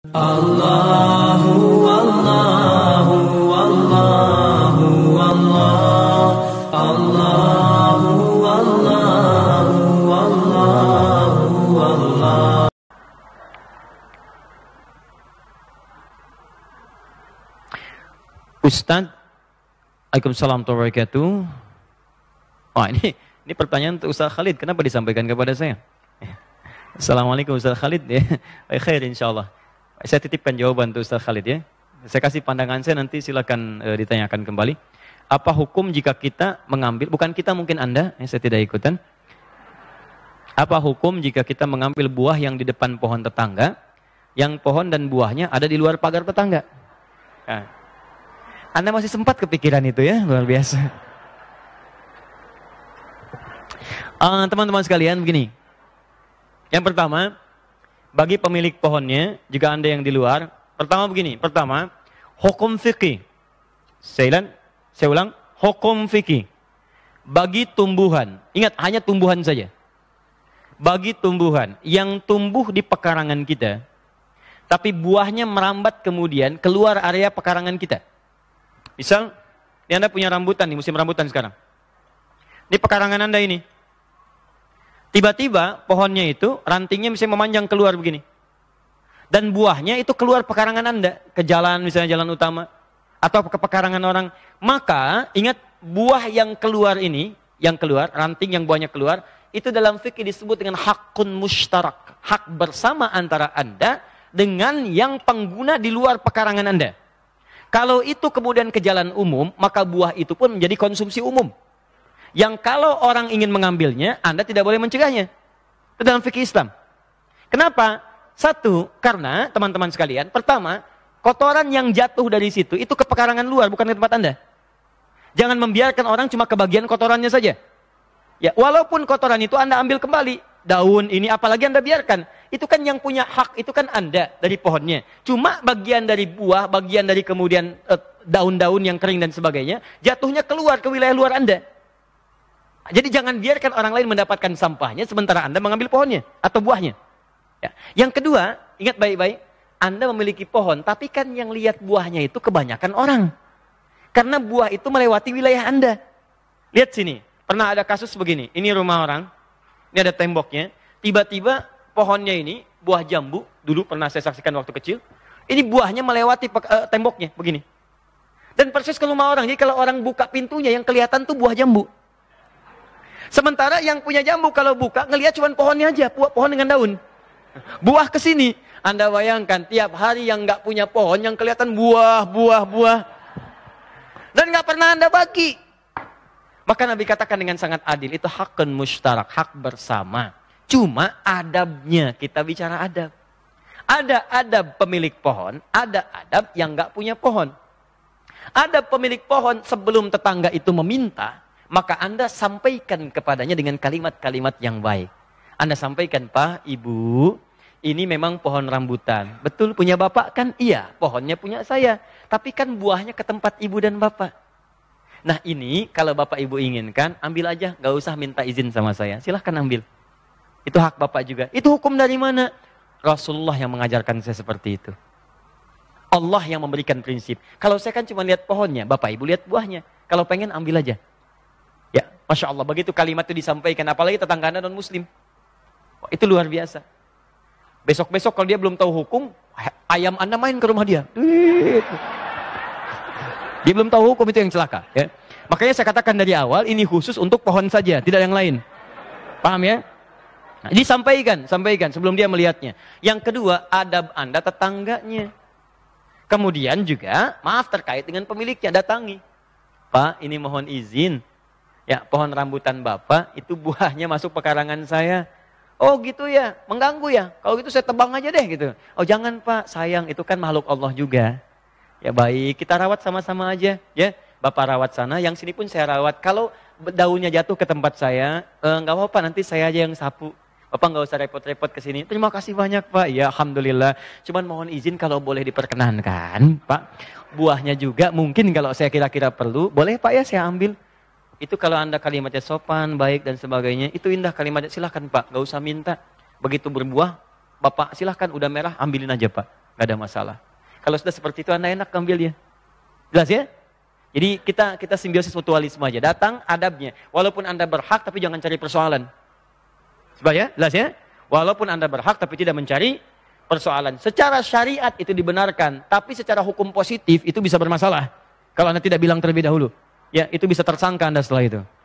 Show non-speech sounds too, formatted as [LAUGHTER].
Allahu Allahu Allahu Allah Allahu Allahu Allahu Allah Ustaz Waalaikumsalam warahmatullahi Wah oh, ini ini pertanyaan untuk Ustaz Khalid kenapa disampaikan kepada saya [LAUGHS] Assalamualaikum Ustaz Khalid ya [LAUGHS] khair insyaallah saya titipkan jawaban untuk Ustaz Khalid ya. Saya kasih pandangan saya nanti silakan e, ditanyakan kembali. Apa hukum jika kita mengambil, bukan kita mungkin Anda, ya, saya tidak ikutan. Apa hukum jika kita mengambil buah yang di depan pohon tetangga, yang pohon dan buahnya ada di luar pagar tetangga? Nah, anda masih sempat kepikiran itu ya, luar biasa. Eh, teman-teman uh, teman -teman sekalian begini. Yang pertama, bagi pemilik pohonnya, jika Anda yang di luar, pertama begini, pertama, hukum fikih. Saya ulang, hukum fikih. Bagi tumbuhan, ingat hanya tumbuhan saja. Bagi tumbuhan yang tumbuh di pekarangan kita, tapi buahnya merambat kemudian keluar area pekarangan kita. Misal, ini Anda punya rambutan di musim rambutan sekarang. Ini pekarangan Anda ini, Tiba-tiba pohonnya itu rantingnya bisa memanjang keluar begini. Dan buahnya itu keluar pekarangan Anda ke jalan misalnya jalan utama atau ke pekarangan orang. Maka ingat buah yang keluar ini, yang keluar, ranting yang buahnya keluar, itu dalam fikih disebut dengan hakun mustarak Hak bersama antara Anda dengan yang pengguna di luar pekarangan Anda. Kalau itu kemudian ke jalan umum, maka buah itu pun menjadi konsumsi umum yang kalau orang ingin mengambilnya, Anda tidak boleh mencegahnya. Itu dalam fikih Islam. Kenapa? Satu, karena teman-teman sekalian, pertama, kotoran yang jatuh dari situ itu ke pekarangan luar, bukan ke tempat Anda. Jangan membiarkan orang cuma kebagian kotorannya saja. Ya, walaupun kotoran itu Anda ambil kembali, daun ini apalagi Anda biarkan. Itu kan yang punya hak, itu kan Anda dari pohonnya. Cuma bagian dari buah, bagian dari kemudian eh, daun-daun yang kering dan sebagainya, jatuhnya keluar ke wilayah luar Anda. Jadi jangan biarkan orang lain mendapatkan sampahnya sementara Anda mengambil pohonnya atau buahnya. Ya. Yang kedua, ingat baik-baik, Anda memiliki pohon, tapi kan yang lihat buahnya itu kebanyakan orang. Karena buah itu melewati wilayah Anda. Lihat sini, pernah ada kasus begini, ini rumah orang, ini ada temboknya, tiba-tiba pohonnya ini, buah jambu, dulu pernah saya saksikan waktu kecil, ini buahnya melewati eh, temboknya, begini. Dan persis ke rumah orang, jadi kalau orang buka pintunya, yang kelihatan tuh buah jambu. Sementara yang punya jambu kalau buka ngelihat cuma pohonnya aja, pohon dengan daun. Buah ke sini. Anda bayangkan tiap hari yang nggak punya pohon yang kelihatan buah, buah, buah. Dan nggak pernah Anda bagi. Maka Nabi katakan dengan sangat adil, itu hakun mustarak, hak bersama. Cuma adabnya, kita bicara adab. Ada adab pemilik pohon, ada adab yang nggak punya pohon. Ada pemilik pohon sebelum tetangga itu meminta, maka Anda sampaikan kepadanya dengan kalimat-kalimat yang baik. Anda sampaikan, Pak, Ibu, ini memang pohon rambutan. Betul punya Bapak kan? Iya, pohonnya punya saya. Tapi kan buahnya ke tempat Ibu dan Bapak. Nah ini kalau Bapak Ibu inginkan, ambil aja. Gak usah minta izin sama saya. Silahkan ambil. Itu hak Bapak juga. Itu hukum dari mana? Rasulullah yang mengajarkan saya seperti itu. Allah yang memberikan prinsip. Kalau saya kan cuma lihat pohonnya, Bapak Ibu lihat buahnya. Kalau pengen ambil aja. Masya Allah, begitu kalimat itu disampaikan, apalagi tetangganya non-muslim. Itu luar biasa. Besok-besok kalau dia belum tahu hukum, ayam anda main ke rumah dia. [LAUGHS] Dia belum tahu hukum itu yang celaka. Ya. Makanya saya katakan dari awal, ini khusus untuk pohon saja, tidak yang lain. Paham ya? Nah, disampaikan, sampaikan sebelum dia melihatnya. Yang kedua, adab Anda tetangganya. Kemudian juga, maaf terkait dengan pemiliknya, datangi. Pak, ini mohon izin, Ya, pohon rambutan Bapak itu buahnya masuk pekarangan saya. Oh gitu ya, mengganggu ya. Kalau gitu saya tebang aja deh gitu. Oh jangan Pak, sayang itu kan makhluk Allah juga. Ya baik, kita rawat sama-sama aja ya. Bapak rawat sana, yang sini pun saya rawat. Kalau daunnya jatuh ke tempat saya, eh, nggak eh, apa-apa nanti saya aja yang sapu. Bapak nggak usah repot-repot ke sini. Terima kasih banyak Pak. Ya Alhamdulillah. Cuman mohon izin kalau boleh diperkenankan Pak. Buahnya juga mungkin kalau saya kira-kira perlu, boleh Pak ya saya ambil. Itu kalau Anda kalimatnya sopan, baik dan sebagainya, itu indah kalimatnya. Silahkan Pak, gak usah minta. Begitu berbuah, Bapak silahkan udah merah, ambilin aja Pak. Gak ada masalah. Kalau sudah seperti itu, Anda enak ambilnya. Jelas ya? Jadi kita kita simbiosis mutualisme aja. Datang adabnya. Walaupun Anda berhak, tapi jangan cari persoalan. Sebab ya? Jelas ya? Walaupun Anda berhak, tapi tidak mencari persoalan. Secara syariat itu dibenarkan, tapi secara hukum positif itu bisa bermasalah. Kalau Anda tidak bilang terlebih dahulu ya itu bisa tersangka Anda setelah itu.